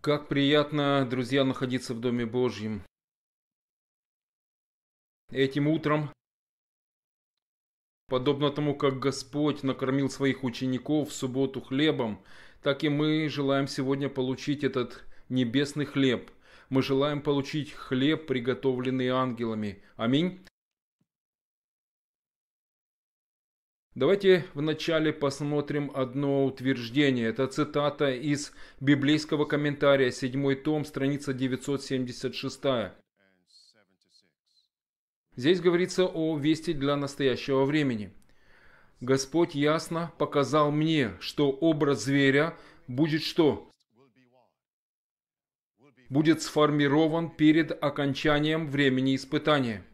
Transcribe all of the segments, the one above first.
Как приятно, друзья, находиться в Доме Божьем. Этим утром, подобно тому, как Господь накормил своих учеников в субботу хлебом, так и мы желаем сегодня получить этот небесный хлеб. Мы желаем получить хлеб, приготовленный ангелами. Аминь. Давайте вначале посмотрим одно утверждение. Это цитата из библейского комментария, 7 том, страница 976. Здесь говорится о вести для настоящего времени. Господь ясно показал мне, что образ зверя будет что? Будет сформирован перед окончанием времени испытания.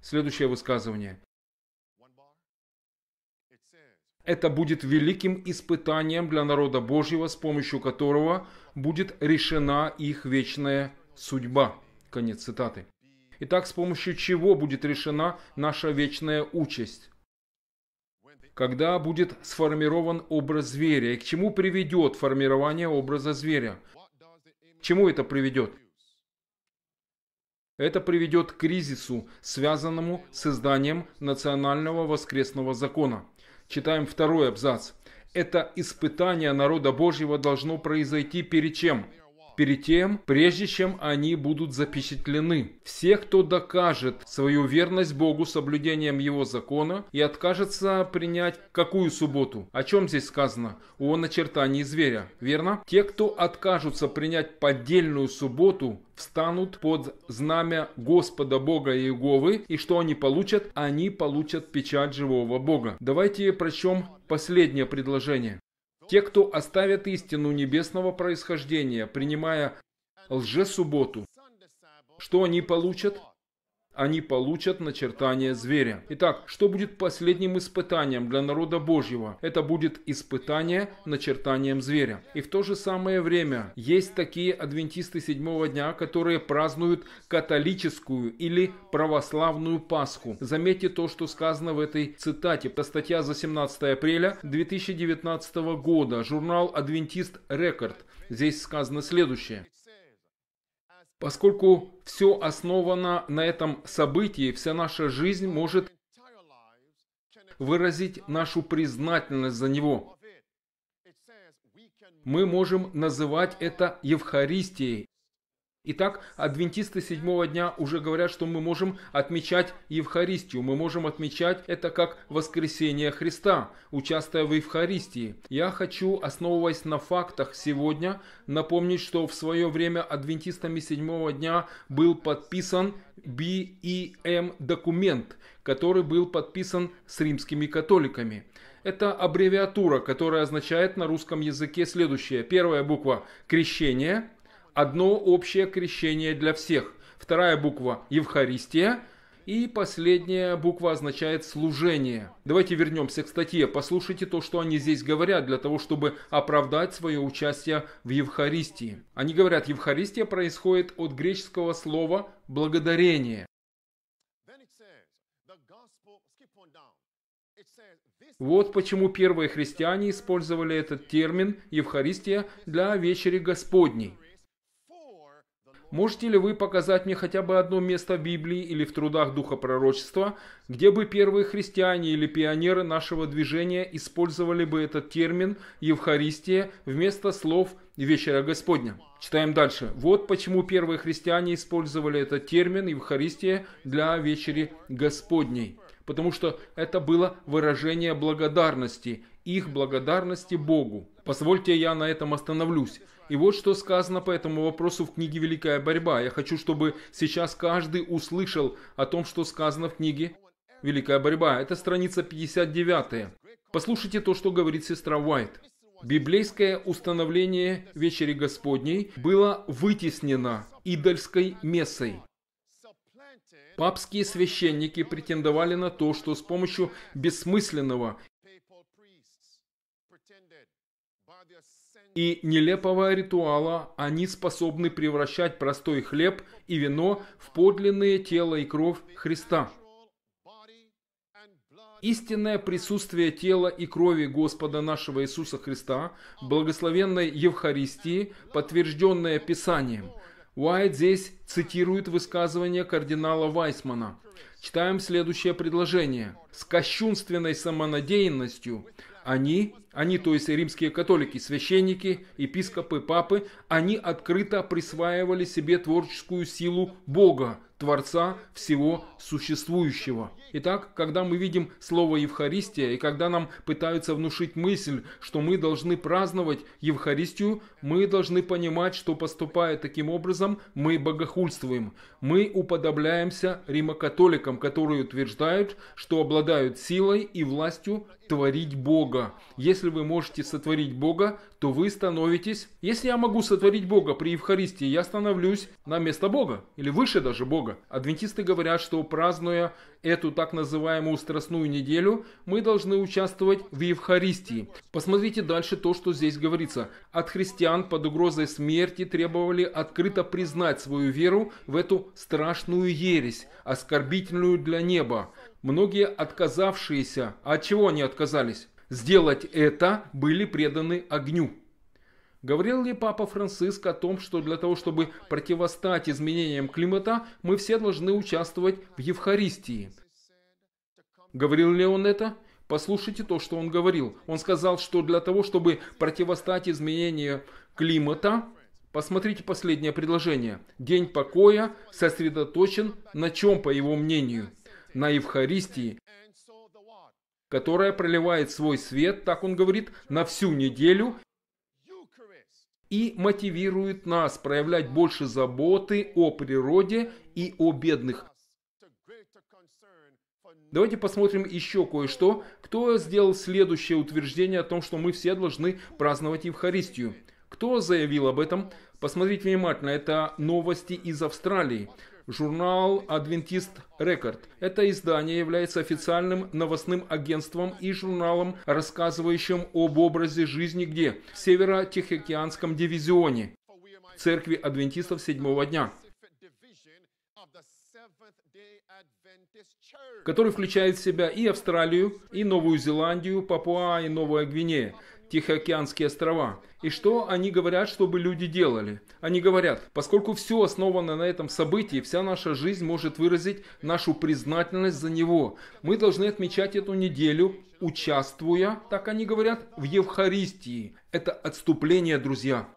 Следующее высказывание. Это будет великим испытанием для народа Божьего, с помощью которого будет решена их вечная судьба. Конец цитаты. Итак, с помощью чего будет решена наша вечная участь? Когда будет сформирован образ зверя? И к чему приведет формирование образа зверя? К чему это приведет? Это приведет к кризису, связанному с изданием национального воскресного закона – Читаем второй абзац. Это испытание народа Божьего должно произойти перед чем? перед тем, прежде чем они будут запечатлены. Все, кто докажет свою верность Богу соблюдением Его закона и откажется принять какую субботу? О чем здесь сказано? О начертании зверя, верно? Те, кто откажутся принять поддельную субботу, встанут под знамя Господа Бога Иеговы, и что они получат? Они получат печать живого Бога. Давайте прочтем последнее предложение. Те, кто оставят истину небесного происхождения, принимая лжесубботу, что они получат? они получат начертание зверя. Итак, что будет последним испытанием для народа Божьего? Это будет испытание начертанием зверя. И в то же самое время есть такие адвентисты седьмого дня, которые празднуют католическую или православную Пасху. Заметьте то, что сказано в этой цитате. Это статья за 17 апреля 2019 года, журнал «Адвентист Рекорд». Здесь сказано следующее. Поскольку все основано на этом событии, вся наша жизнь может выразить нашу признательность за него. Мы можем называть это Евхаристией. Итак, адвентисты седьмого дня уже говорят, что мы можем отмечать Евхаристию, мы можем отмечать это как воскресение Христа, участвуя в Евхаристии. Я хочу, основываясь на фактах сегодня, напомнить, что в свое время адвентистами седьмого дня был подписан BEM эм документ, который был подписан с римскими католиками. Это аббревиатура, которая означает на русском языке следующее. Первая буква – крещение – одно общее крещение для всех. Вторая буква – Евхаристия. И последняя буква означает служение. Давайте вернемся к статье. Послушайте то, что они здесь говорят, для того, чтобы оправдать свое участие в Евхаристии. Они говорят, Евхаристия происходит от греческого слова «благодарение». Вот почему первые христиане использовали этот термин «евхаристия» для вечери Господней. Можете ли вы показать мне хотя бы одно место в Библии или в трудах Духа Пророчества, где бы первые христиане или пионеры нашего движения использовали бы этот термин «Евхаристия» вместо слов «Вечера Господня»? Читаем дальше. Вот почему первые христиане использовали этот термин «Евхаристия» для «Вечери Господней» потому что это было выражение благодарности, их благодарности Богу. Позвольте я на этом остановлюсь. И вот что сказано по этому вопросу в книге «Великая борьба». Я хочу, чтобы сейчас каждый услышал о том, что сказано в книге «Великая борьба». Это страница 59. Послушайте то, что говорит сестра Уайт. Библейское установление Вечери Господней было вытеснено идольской мессой. Папские священники претендовали на то, что с помощью бессмысленного и нелепого ритуала они способны превращать простой хлеб и вино в подлинные тело и кровь Христа. Истинное присутствие тела и крови Господа нашего Иисуса Христа, благословенной Евхаристии, подтвержденное Писанием. Уайт здесь цитирует высказывание кардинала Вайсмана. Читаем следующее предложение. «С кощунственной самонадеянностью они, они, то есть римские католики, священники, епископы, папы, они открыто присваивали себе творческую силу Бога, Творца всего существующего. Итак, когда мы видим слово Евхаристия, и когда нам пытаются внушить мысль, что мы должны праздновать Евхаристию, мы должны понимать, что поступая таким образом, мы богохульствуем. Мы уподобляемся римокатоликам, которые утверждают, что обладают силой и властью творить Бога. Если вы можете сотворить Бога, то вы становитесь... Если я могу сотворить Бога при Евхаристии, я становлюсь на место Бога или выше даже Бога. Адвентисты говорят, что празднуя эту так называемую страстную неделю, мы должны участвовать в Евхаристии. Посмотрите дальше то, что здесь говорится. От христиан под угрозой смерти требовали открыто признать свою веру в эту страшную ересь, оскорбительную для неба. Многие отказавшиеся, а от чего они отказались? Сделать это были преданы огню. Говорил ли Папа Франциск о том, что для того, чтобы противостать изменениям климата, мы все должны участвовать в Евхаристии? Говорил ли он это? Послушайте то, что он говорил. Он сказал, что для того, чтобы противостать изменению климата, посмотрите последнее предложение. День покоя сосредоточен на чем, по его мнению? на Евхаристии, которая проливает свой свет, так он говорит, на всю неделю и мотивирует нас проявлять больше заботы о природе и о бедных. Давайте посмотрим еще кое-что. Кто сделал следующее утверждение о том, что мы все должны праздновать Евхаристию? Кто заявил об этом? Посмотрите внимательно, это новости из Австралии журнал «Адвентист Рекорд». Это издание является официальным новостным агентством и журналом, рассказывающим об образе жизни где? В Северо-Тихоокеанском дивизионе Церкви Адвентистов седьмого дня который включает в себя и Австралию, и Новую Зеландию, Папуа и Новая Гвинея. Тихоокеанские острова. И что они говорят, чтобы люди делали? Они говорят, поскольку все основано на этом событии, вся наша жизнь может выразить нашу признательность за него. Мы должны отмечать эту неделю, участвуя, так они говорят, в Евхаристии. Это отступление, друзья.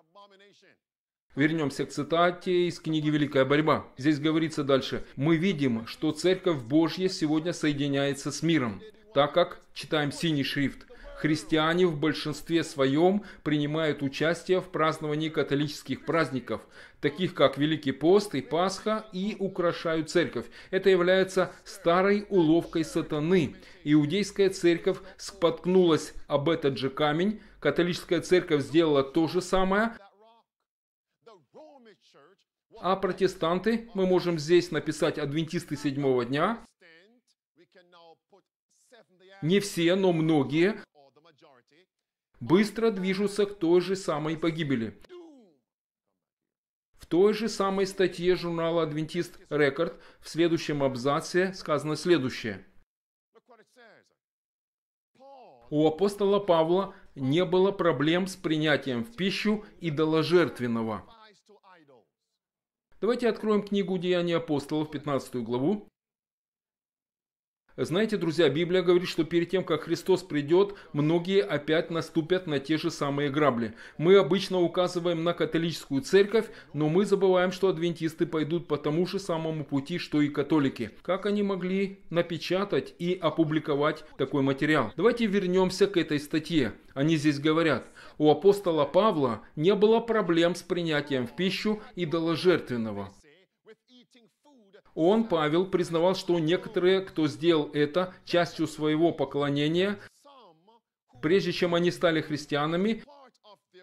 Вернемся к цитате из книги «Великая борьба». Здесь говорится дальше. «Мы видим, что Церковь Божья сегодня соединяется с миром, так как, читаем синий шрифт, христиане в большинстве своем принимают участие в праздновании католических праздников, таких как Великий пост и Пасха, и украшают церковь. Это является старой уловкой сатаны. Иудейская церковь споткнулась об этот же камень, католическая церковь сделала то же самое, а протестанты, мы можем здесь написать адвентисты седьмого дня, не все, но многие быстро движутся к той же самой погибели. В той же самой статье журнала «Адвентист Рекорд» в следующем абзаце сказано следующее. У апостола Павла не было проблем с принятием в пищу идоложертвенного. Давайте откроем книгу «Деяния апостолов», 15 главу. Знаете, друзья, Библия говорит, что перед тем, как Христос придет, многие опять наступят на те же самые грабли. Мы обычно указываем на католическую церковь, но мы забываем, что адвентисты пойдут по тому же самому пути, что и католики. Как они могли напечатать и опубликовать такой материал? Давайте вернемся к этой статье. Они здесь говорят, у апостола Павла не было проблем с принятием в пищу идоложертвенного. Он, Павел, признавал, что некоторые, кто сделал это частью своего поклонения, прежде чем они стали христианами,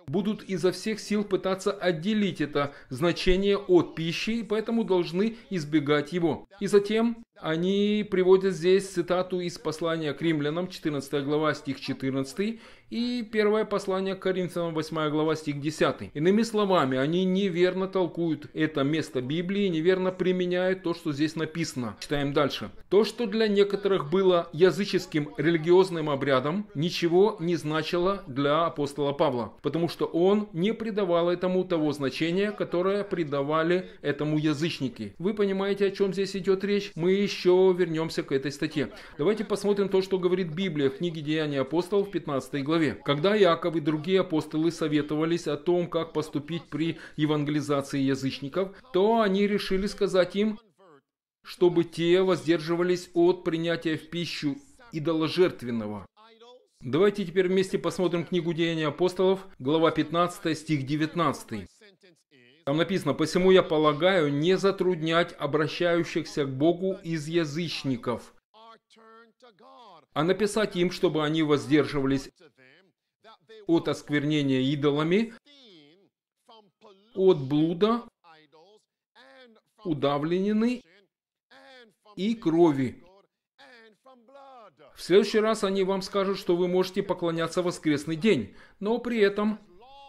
будут изо всех сил пытаться отделить это значение от пищи, и поэтому должны избегать его. И затем они приводят здесь цитату из послания к римлянам, 14 глава, стих 14. И первое послание к Коринфянам, 8 глава, стих 10. Иными словами, они неверно толкуют это место Библии, неверно применяют то, что здесь написано. Читаем дальше. То, что для некоторых было языческим религиозным обрядом, ничего не значило для апостола Павла, потому что он не придавал этому того значения, которое придавали этому язычники. Вы понимаете, о чем здесь идет речь? Мы еще вернемся к этой статье. Давайте посмотрим то, что говорит Библия в книге «Деяния апостолов» 15 главе главе. Когда Яков и другие апостолы советовались о том, как поступить при евангелизации язычников, то они решили сказать им, чтобы те воздерживались от принятия в пищу идоложертвенного. Давайте теперь вместе посмотрим книгу «Деяния апостолов», глава 15, стих 19. Там написано, «Посему я полагаю не затруднять обращающихся к Богу из язычников, а написать им, чтобы они воздерживались от осквернения идолами, от блуда, удавленины и крови. В следующий раз они вам скажут, что вы можете поклоняться в воскресный день, но при этом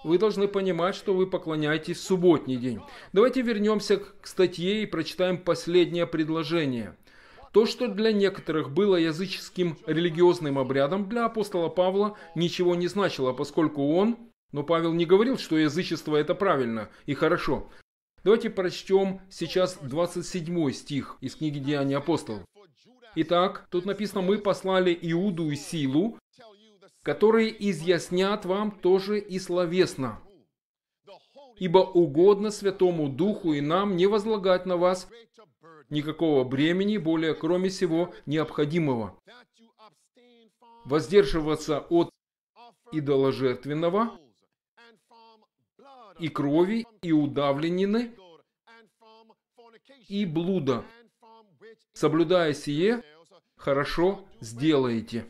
вы должны понимать, что вы поклоняетесь в субботний день. Давайте вернемся к статье и прочитаем последнее предложение – то, что для некоторых было языческим религиозным обрядом, для апостола Павла ничего не значило, поскольку он... Но Павел не говорил, что язычество это правильно и хорошо. Давайте прочтем сейчас 27 стих из книги «Деяния апостолов». Итак, тут написано, мы послали Иуду и Силу, которые изъяснят вам тоже и словесно. Ибо угодно Святому Духу и нам не возлагать на вас никакого бремени более, кроме всего необходимого. Воздерживаться от идоложертвенного и крови, и удавленины, и блуда. Соблюдая сие, хорошо сделаете.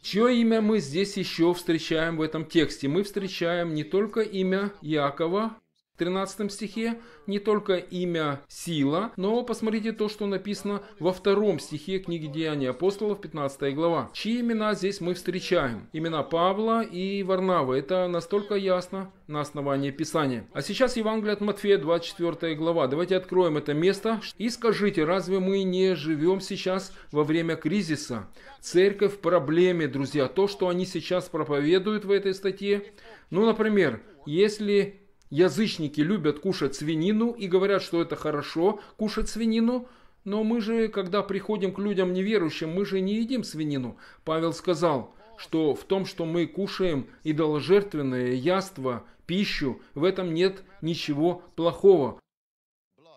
Чье имя мы здесь еще встречаем в этом тексте? Мы встречаем не только имя Якова, 13 стихе не только имя сила, но посмотрите то, что написано во втором стихе книги Деяний апостолов, 15 глава. Чьи имена здесь мы встречаем? Имена Павла и Варнавы. Это настолько ясно на основании Писания. А сейчас Евангелие от Матфея, 24 глава. Давайте откроем это место и скажите, разве мы не живем сейчас во время кризиса? Церковь в проблеме, друзья. То, что они сейчас проповедуют в этой статье. Ну, например, если Язычники любят кушать свинину и говорят, что это хорошо кушать свинину, но мы же, когда приходим к людям неверующим, мы же не едим свинину. Павел сказал, что в том, что мы кушаем идоложертвенное яство, пищу, в этом нет ничего плохого.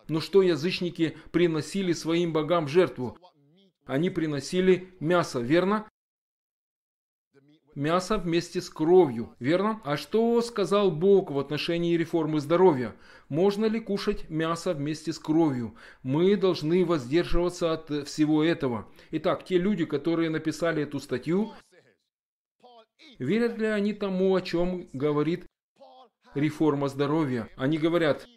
Но что язычники приносили своим богам жертву? Они приносили мясо, верно? мясо вместе с кровью, верно? А что сказал Бог в отношении реформы здоровья? Можно ли кушать мясо вместе с кровью? Мы должны воздерживаться от э, всего этого. Итак, те люди, которые написали эту статью, верят ли они тому, о чем говорит реформа здоровья? Они говорят,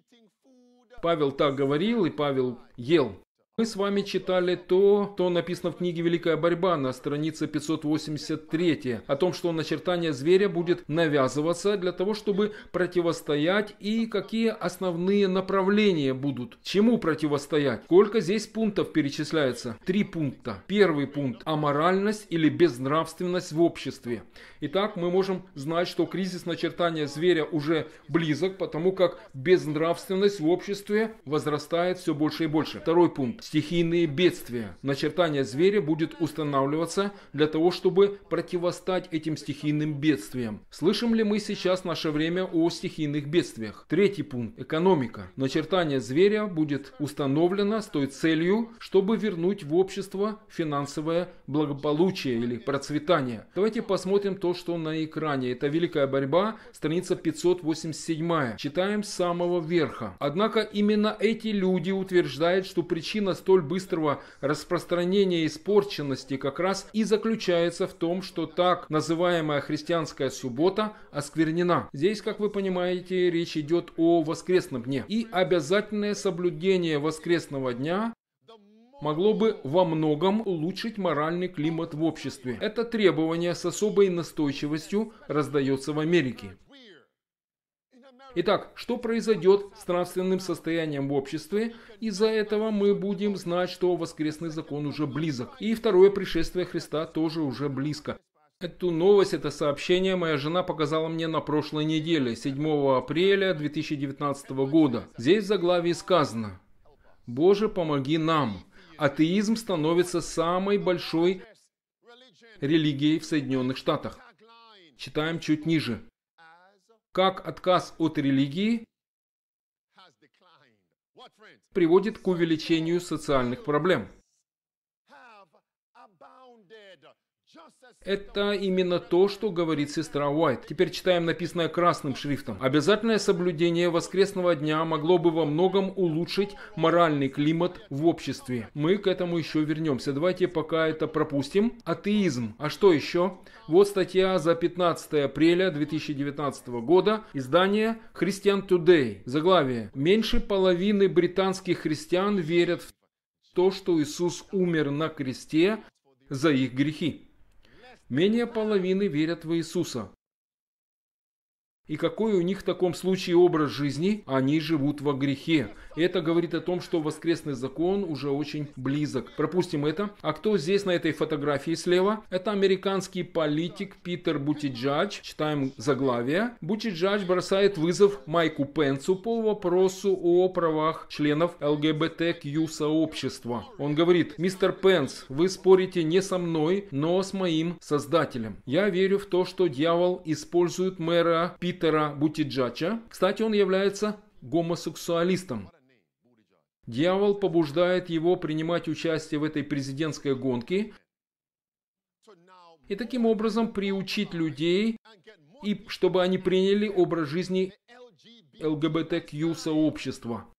Павел так говорил и Павел ел. Мы с вами читали то, что написано в книге «Великая борьба» на странице 583, о том, что начертание зверя будет навязываться для того, чтобы противостоять и какие основные направления будут. Чему противостоять? Сколько здесь пунктов перечисляется? Три пункта. Первый пункт – аморальность или безнравственность в обществе. Итак, мы можем знать, что кризис начертания зверя уже близок, потому как безнравственность в обществе возрастает все больше и больше. Второй пункт стихийные бедствия. Начертание зверя будет устанавливаться для того, чтобы противостать этим стихийным бедствиям. Слышим ли мы сейчас наше время о стихийных бедствиях? Третий пункт – экономика. Начертание зверя будет установлено с той целью, чтобы вернуть в общество финансовое благополучие или процветание. Давайте посмотрим то, что на экране. Это «Великая борьба», страница 587. Читаем с самого верха. Однако именно эти люди утверждают, что причина Причина столь быстрого распространения испорченности как раз и заключается в том, что так называемая христианская суббота осквернена. Здесь, как вы понимаете, речь идет о воскресном дне. И обязательное соблюдение воскресного дня могло бы во многом улучшить моральный климат в обществе. Это требование с особой настойчивостью раздается в Америке. Итак, что произойдет с нравственным состоянием в обществе? Из-за этого мы будем знать, что воскресный закон уже близок. И второе пришествие Христа тоже уже близко. Эту новость, это сообщение моя жена показала мне на прошлой неделе, 7 апреля 2019 года. Здесь в заглавии сказано «Боже, помоги нам». Атеизм становится самой большой религией в Соединенных Штатах. Читаем чуть ниже как отказ от религии приводит к увеличению социальных проблем. Это именно то, что говорит сестра Уайт. Теперь читаем написанное красным шрифтом. Обязательное соблюдение воскресного дня могло бы во многом улучшить моральный климат в обществе. Мы к этому еще вернемся. Давайте пока это пропустим. Атеизм. А что еще? Вот статья за 15 апреля 2019 года. Издание «Христиан Today. Заглавие. Меньше половины британских христиан верят в то, что Иисус умер на кресте за их грехи. Менее половины верят в Иисуса и какой у них в таком случае образ жизни, они живут во грехе. Это говорит о том, что воскресный закон уже очень близок. Пропустим это. А кто здесь на этой фотографии слева? Это американский политик Питер Бутиджадж. Читаем заглавие. Бутиджадж бросает вызов Майку Пенсу по вопросу о правах членов ЛГБТК сообщества. Он говорит, мистер Пенс, вы спорите не со мной, но с моим создателем. Я верю в то, что дьявол использует мэра Питера Питера Бутиджача. Кстати, он является гомосексуалистом. Дьявол побуждает его принимать участие в этой президентской гонке и таким образом приучить людей, и чтобы они приняли образ жизни ЛГБТК сообщества.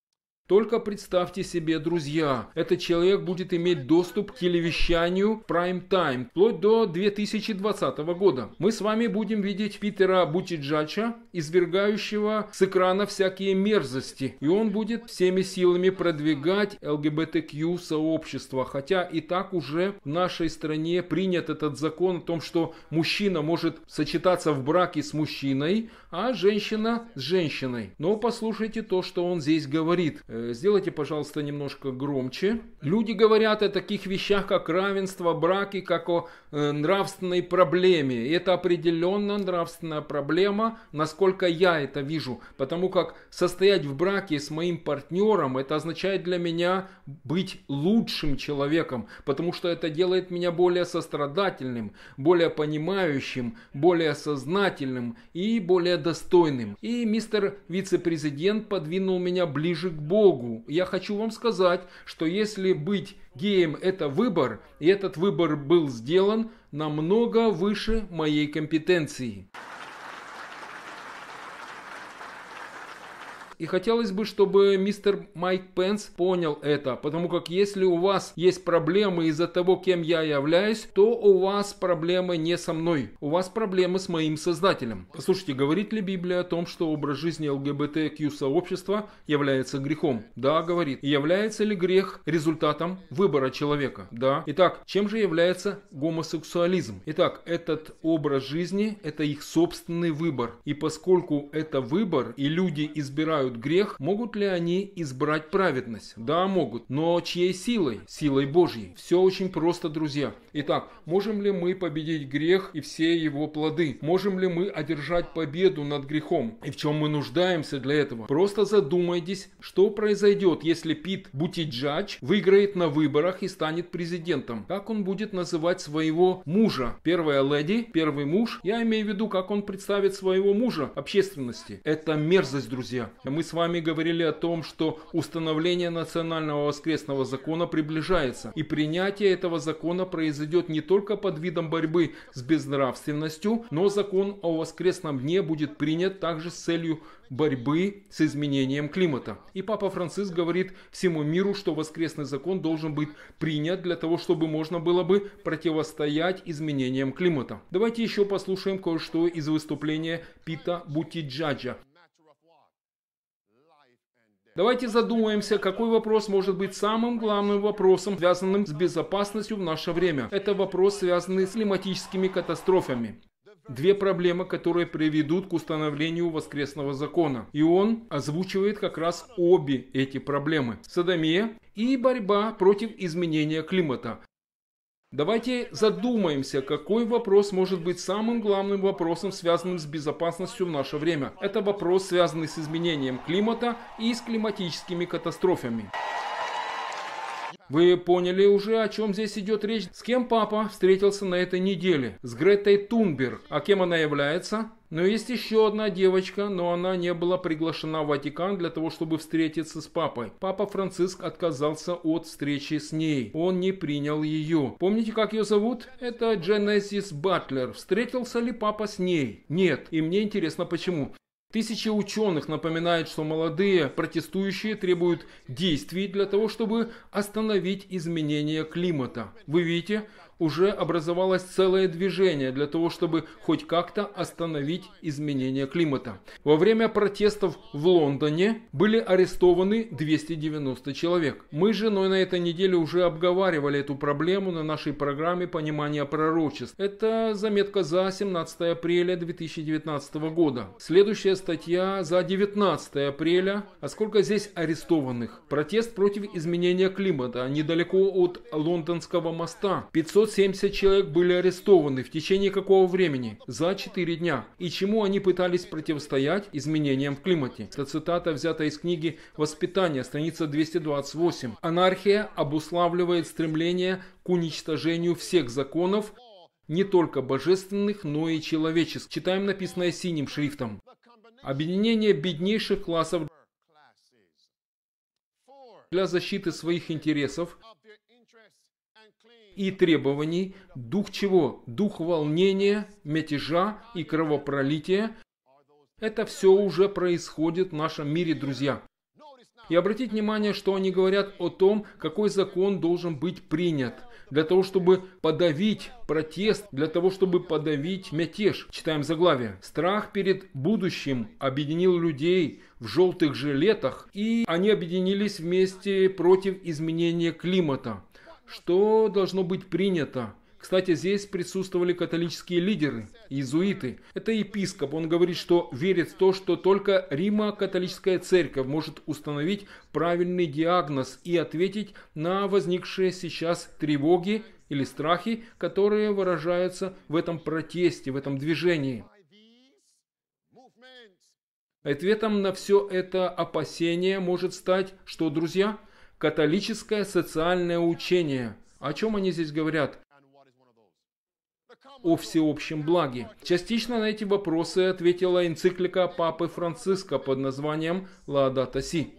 Только представьте себе, друзья, этот человек будет иметь доступ к телевещанию Prime Time вплоть до 2020 года. Мы с вами будем видеть Питера Бутиджача, извергающего с экрана всякие мерзости, и он будет всеми силами продвигать ЛГБТК сообщество, хотя и так уже в нашей стране принят этот закон о том, что мужчина может сочетаться в браке с мужчиной, а женщина с женщиной. Но послушайте то, что он здесь говорит. Э, сделайте, пожалуйста, немножко громче. Люди говорят о таких вещах, как равенство, браки, как о э, нравственной проблеме. И это определенно нравственная проблема, насколько я это вижу. Потому как состоять в браке с моим партнером, это означает для меня быть лучшим человеком. Потому что это делает меня более сострадательным, более понимающим, более сознательным и более достойным. И мистер вице-президент подвинул меня ближе к Богу Богу, я хочу вам сказать, что если быть геем – это выбор, и этот выбор был сделан намного выше моей компетенции. И хотелось бы, чтобы мистер Майк Пенс понял это, потому как если у вас есть проблемы из-за того, кем я являюсь, то у вас проблемы не со мной, у вас проблемы с моим создателем. Послушайте, говорит ли Библия о том, что образ жизни ЛГБТК сообщества является грехом? Да, говорит. И является ли грех результатом выбора человека? Да. Итак, чем же является гомосексуализм? Итак, этот образ жизни – это их собственный выбор. И поскольку это выбор, и люди избирают совершают грех, могут ли они избрать праведность? Да, могут. Но чьей силой? Силой Божьей. Все очень просто, друзья. Итак, можем ли мы победить грех и все его плоды? Можем ли мы одержать победу над грехом? И в чем мы нуждаемся для этого? Просто задумайтесь, что произойдет, если Пит Бутиджач выиграет на выборах и станет президентом. Как он будет называть своего мужа? Первая леди, первый муж. Я имею в виду, как он представит своего мужа общественности. Это мерзость, друзья мы с вами говорили о том, что установление национального воскресного закона приближается, и принятие этого закона произойдет не только под видом борьбы с безнравственностью, но закон о воскресном дне будет принят также с целью борьбы с изменением климата. И Папа Франциск говорит всему миру, что воскресный закон должен быть принят для того, чтобы можно было бы противостоять изменениям климата. Давайте еще послушаем кое-что из выступления Пита Бутиджаджа. Давайте задумаемся, какой вопрос может быть самым главным вопросом, связанным с безопасностью в наше время. Это вопрос, связанный с климатическими катастрофами. Две проблемы, которые приведут к установлению воскресного закона. И он озвучивает как раз обе эти проблемы. Садомия и борьба против изменения климата. Давайте задумаемся, какой вопрос может быть самым главным вопросом, связанным с безопасностью в наше время. Это вопрос, связанный с изменением климата и с климатическими катастрофами. Вы поняли уже, о чем здесь идет речь? С кем папа встретился на этой неделе? С Гретой Тунберг. А кем она является? Но ну, есть еще одна девочка, но она не была приглашена в Ватикан для того, чтобы встретиться с папой. Папа Франциск отказался от встречи с ней. Он не принял ее. Помните, как ее зовут? Это Дженезис Батлер. Встретился ли папа с ней? Нет. И мне интересно, почему. Тысячи ученых напоминают, что молодые протестующие требуют действий для того, чтобы остановить изменение климата. Вы видите, уже образовалось целое движение для того, чтобы хоть как-то остановить изменение климата. Во время протестов в Лондоне были арестованы 290 человек. Мы с женой на этой неделе уже обговаривали эту проблему на нашей программе «Понимание пророчеств». Это заметка за 17 апреля 2019 года. Следующая статья за 19 апреля. А сколько здесь арестованных? Протест против изменения климата недалеко от Лондонского моста. 500 570 человек были арестованы в течение какого времени? За 4 дня. И чему они пытались противостоять изменениям в климате? Это цитата взята из книги «Воспитание», страница 228. «Анархия обуславливает стремление к уничтожению всех законов, не только божественных, но и человеческих. Читаем написанное синим шрифтом. Объединение беднейших классов для защиты своих интересов и требований, дух чего? Дух волнения, мятежа и кровопролития. Это все уже происходит в нашем мире, друзья. И обратите внимание, что они говорят о том, какой закон должен быть принят для того, чтобы подавить протест, для того, чтобы подавить мятеж. Читаем заглавие. Страх перед будущим объединил людей в желтых жилетах, и они объединились вместе против изменения климата что должно быть принято. Кстати, здесь присутствовали католические лидеры, иезуиты. Это епископ, он говорит, что верит в то, что только Рима-католическая церковь может установить правильный диагноз и ответить на возникшие сейчас тревоги или страхи, которые выражаются в этом протесте, в этом движении. Ответом на все это опасение может стать, что, друзья – католическое социальное учение. О чем они здесь говорят? о всеобщем благе. Частично на эти вопросы ответила энциклика Папы Франциска под названием «Лаодата Си».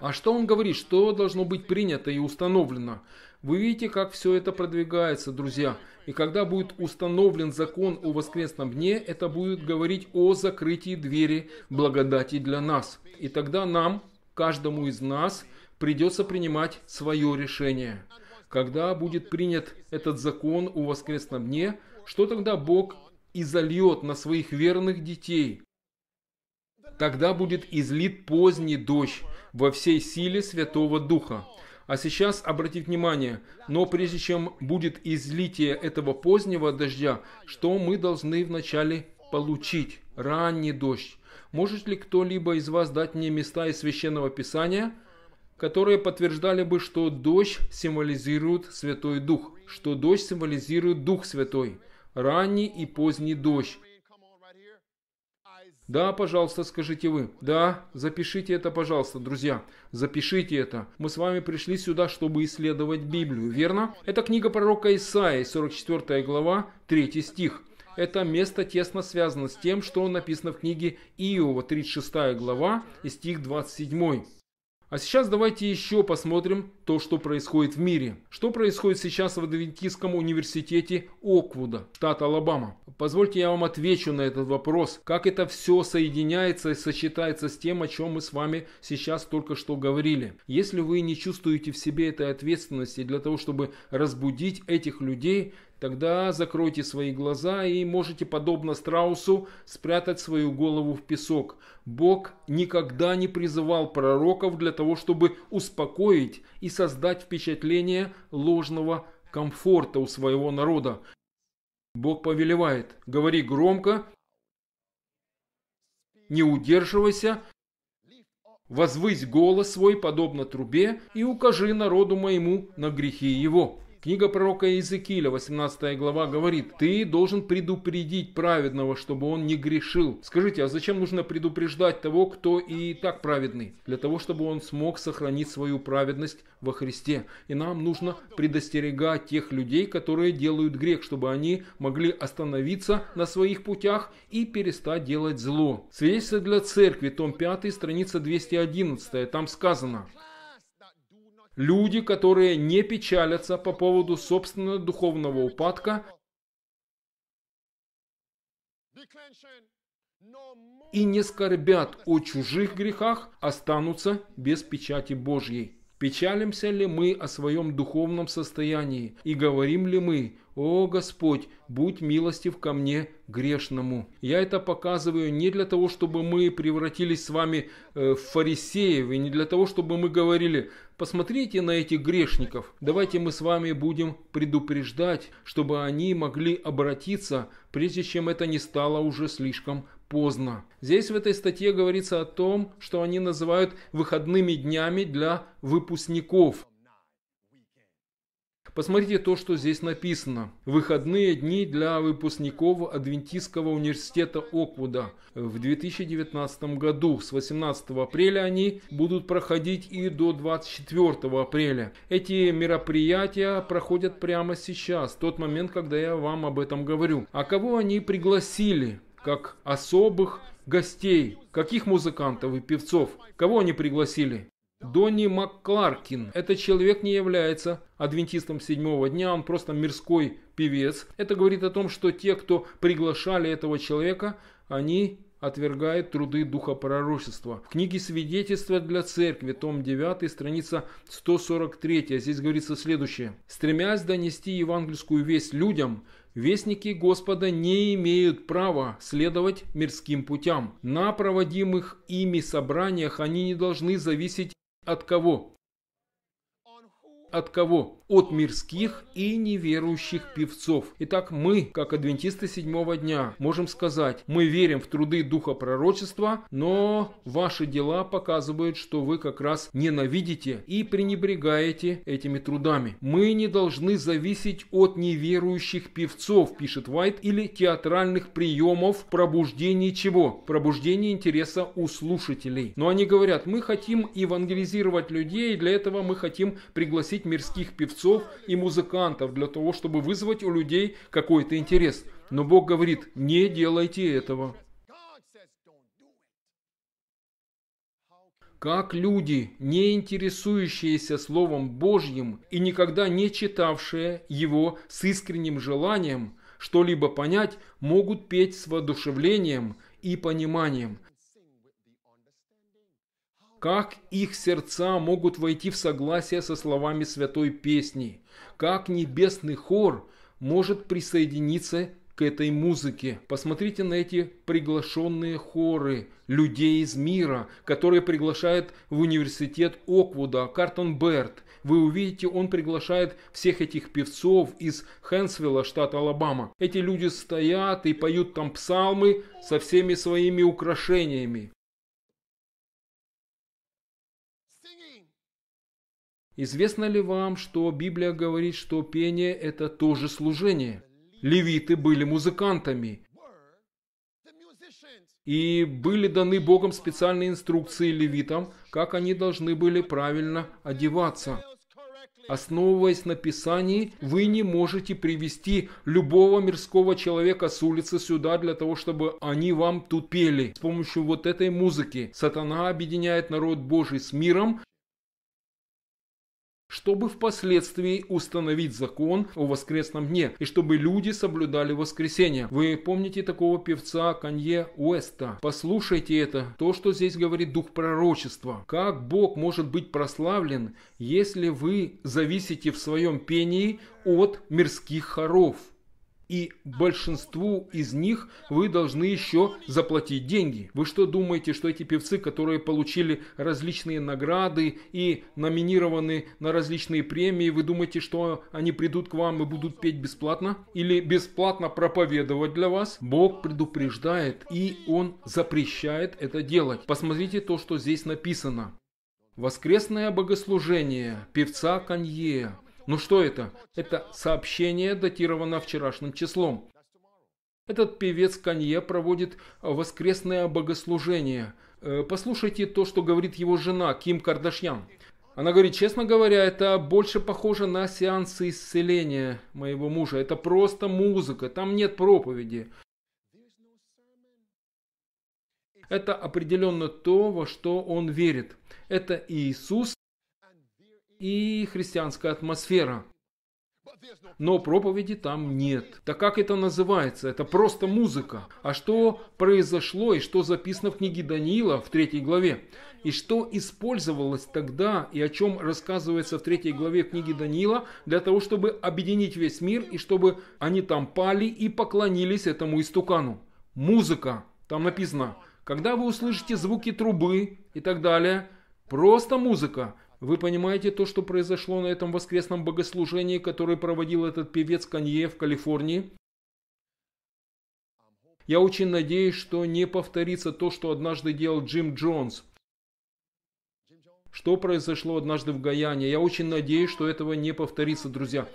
А что он говорит, что должно быть принято и установлено? Вы видите, как все это продвигается, друзья. И когда будет установлен закон о воскресном дне, это будет говорить о закрытии двери благодати для нас. И тогда нам, каждому из нас, придется принимать свое решение. Когда будет принят этот закон у воскресном дне, что тогда Бог изольет на своих верных детей? Тогда будет излит поздний дождь во всей силе Святого Духа. А сейчас обратите внимание, но прежде чем будет излитие этого позднего дождя, что мы должны вначале получить? Ранний дождь. Может ли кто-либо из вас дать мне места из Священного Писания, которые подтверждали бы, что дождь символизирует Святой Дух, что дождь символизирует Дух Святой, ранний и поздний дождь. Да, пожалуйста, скажите вы. Да, запишите это, пожалуйста, друзья. Запишите это. Мы с вами пришли сюда, чтобы исследовать Библию, верно? Это книга пророка Исаии, 44 глава, 3 стих. Это место тесно связано с тем, что написано в книге Иова, 36 глава и стих 27. А сейчас давайте еще посмотрим то, что происходит в мире. Что происходит сейчас в Адвентистском университете Оквуда, штат Алабама? Позвольте я вам отвечу на этот вопрос. Как это все соединяется и сочетается с тем, о чем мы с вами сейчас только что говорили. Если вы не чувствуете в себе этой ответственности для того, чтобы разбудить этих людей, Тогда закройте свои глаза и можете, подобно страусу, спрятать свою голову в песок. Бог никогда не призывал пророков для того, чтобы успокоить и создать впечатление ложного комфорта у своего народа. Бог повелевает, говори громко, не удерживайся, возвысь голос свой подобно трубе и укажи народу моему на грехи его. Книга пророка Иезекииля, 18 глава, говорит, «Ты должен предупредить праведного, чтобы он не грешил». Скажите, а зачем нужно предупреждать того, кто и так праведный? Для того, чтобы он смог сохранить свою праведность во Христе. И нам нужно предостерегать тех людей, которые делают грех, чтобы они могли остановиться на своих путях и перестать делать зло. Свидетельство для церкви, том 5, страница 211, там сказано, Люди, которые не печалятся по поводу собственного духовного упадка и не скорбят о чужих грехах, останутся без печати Божьей. Печалимся ли мы о своем духовном состоянии и говорим ли мы «О Господь, будь милостив ко мне, грешному». Я это показываю не для того, чтобы мы превратились с вами э, в фарисеев, и не для того, чтобы мы говорили «Посмотрите на этих грешников, давайте мы с вами будем предупреждать, чтобы они могли обратиться, прежде чем это не стало уже слишком поздно. Здесь в этой статье говорится о том, что они называют выходными днями для выпускников. Посмотрите то, что здесь написано. Выходные дни для выпускников Адвентистского университета Оквуда. В 2019 году с 18 апреля они будут проходить и до 24 апреля. Эти мероприятия проходят прямо сейчас, тот момент, когда я вам об этом говорю. А кого они пригласили? как особых гостей. Каких музыкантов и певцов? Кого они пригласили? Донни Маккларкин. Этот человек не является адвентистом седьмого дня, он просто мирской певец. Это говорит о том, что те, кто приглашали этого человека, они отвергают труды духа пророчества. В книге «Свидетельства для церкви», том 9, страница 143, здесь говорится следующее. «Стремясь донести евангельскую весть людям, Вестники Господа не имеют права следовать мирским путям. На проводимых ими собраниях они не должны зависеть от кого? От кого? От мирских и неверующих певцов. Итак, мы, как адвентисты седьмого дня, можем сказать, мы верим в труды духа пророчества, но ваши дела показывают, что вы как раз ненавидите и пренебрегаете этими трудами. Мы не должны зависеть от неверующих певцов, пишет Вайт, или театральных приемов пробуждения чего? пробуждения интереса у слушателей. Но они говорят, мы хотим евангелизировать людей, для этого мы хотим пригласить пригласить мирских певцов и музыкантов для того, чтобы вызвать у людей какой-то интерес. Но Бог говорит, не делайте этого. Как люди, не интересующиеся Словом Божьим и никогда не читавшие его с искренним желанием что-либо понять, могут петь с воодушевлением и пониманием – как их сердца могут войти в согласие со словами святой песни? Как небесный хор может присоединиться к этой музыке. Посмотрите на эти приглашенные хоры людей из мира, которые приглашают в университет Оквуда, Картон Берт. Вы увидите, он приглашает всех этих певцов из Хэнсвилла, штат Алабама. Эти люди стоят и поют там псалмы со всеми своими украшениями. Известно ли вам, что Библия говорит, что пение – это тоже служение? Левиты были музыкантами. И были даны Богом специальные инструкции левитам, как они должны были правильно одеваться. Основываясь на Писании, вы не можете привести любого мирского человека с улицы сюда для того, чтобы они вам тут пели. С помощью вот этой музыки сатана объединяет народ Божий с миром чтобы впоследствии установить закон о воскресном дне и чтобы люди соблюдали воскресенье. Вы помните такого певца Канье Уэста? Послушайте это, то, что здесь говорит дух пророчества. Как Бог может быть прославлен, если вы зависите в своем пении от мирских хоров? И большинству из них вы должны еще заплатить деньги. Вы что думаете, что эти певцы, которые получили различные награды и номинированы на различные премии, вы думаете, что они придут к вам и будут петь бесплатно? Или бесплатно проповедовать для вас? Бог предупреждает и Он запрещает это делать. Посмотрите то, что здесь написано. Воскресное богослужение певца Конье. Но ну что это? Это сообщение датировано вчерашним числом. Этот певец Канье проводит воскресное богослужение. Э, послушайте то, что говорит его жена Ким Кардашьян. Она говорит, честно говоря, это больше похоже на сеансы исцеления моего мужа. Это просто музыка, там нет проповеди. Это определенно то, во что он верит. Это Иисус, и христианская атмосфера. Но проповеди там нет. Так как это называется? Это просто музыка. А что произошло и что записано в книге Даниила в третьей главе? И что использовалось тогда и о чем рассказывается в третьей главе книги Даниила для того, чтобы объединить весь мир и чтобы они там пали и поклонились этому истукану? Музыка. Там написано, когда вы услышите звуки трубы и так далее, просто музыка. Вы понимаете то, что произошло на этом воскресном богослужении, которое проводил этот певец Канье в Калифорнии? Я очень надеюсь, что не повторится то, что однажды делал Джим Джонс. Что произошло однажды в Гаяне? Я очень надеюсь, что этого не повторится, друзья.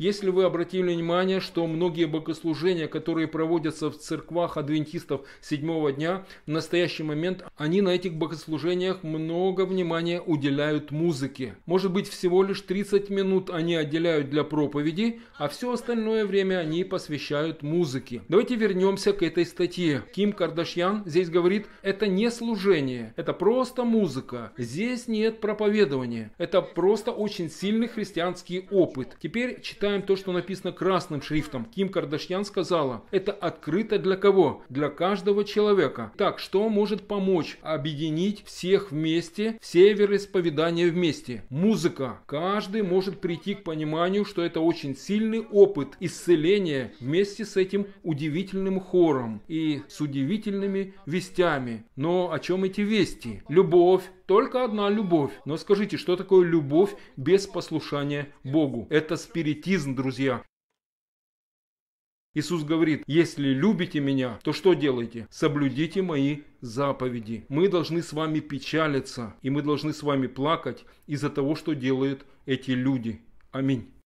Если вы обратили внимание, что многие богослужения, которые проводятся в церквах адвентистов седьмого дня, в настоящий момент они на этих богослужениях много внимания уделяют музыке. Может быть всего лишь 30 минут они отделяют для проповеди, а все остальное время они посвящают музыке. Давайте вернемся к этой статье. Ким Кардашьян здесь говорит, это не служение, это просто музыка. Здесь нет проповедования. Это просто очень сильный христианский опыт. Теперь читаем читаем то, что написано красным шрифтом. Ким Кардашьян сказала, это открыто для кого? Для каждого человека. Так, что может помочь объединить всех вместе, все вероисповедания вместе? Музыка. Каждый может прийти к пониманию, что это очень сильный опыт исцеления вместе с этим удивительным хором и с удивительными вестями. Но о чем эти вести? Любовь, только одна любовь. Но скажите, что такое любовь без послушания Богу? Это спиритизм, друзья. Иисус говорит, если любите меня, то что делайте? Соблюдите мои заповеди. Мы должны с вами печалиться, и мы должны с вами плакать из-за того, что делают эти люди. Аминь.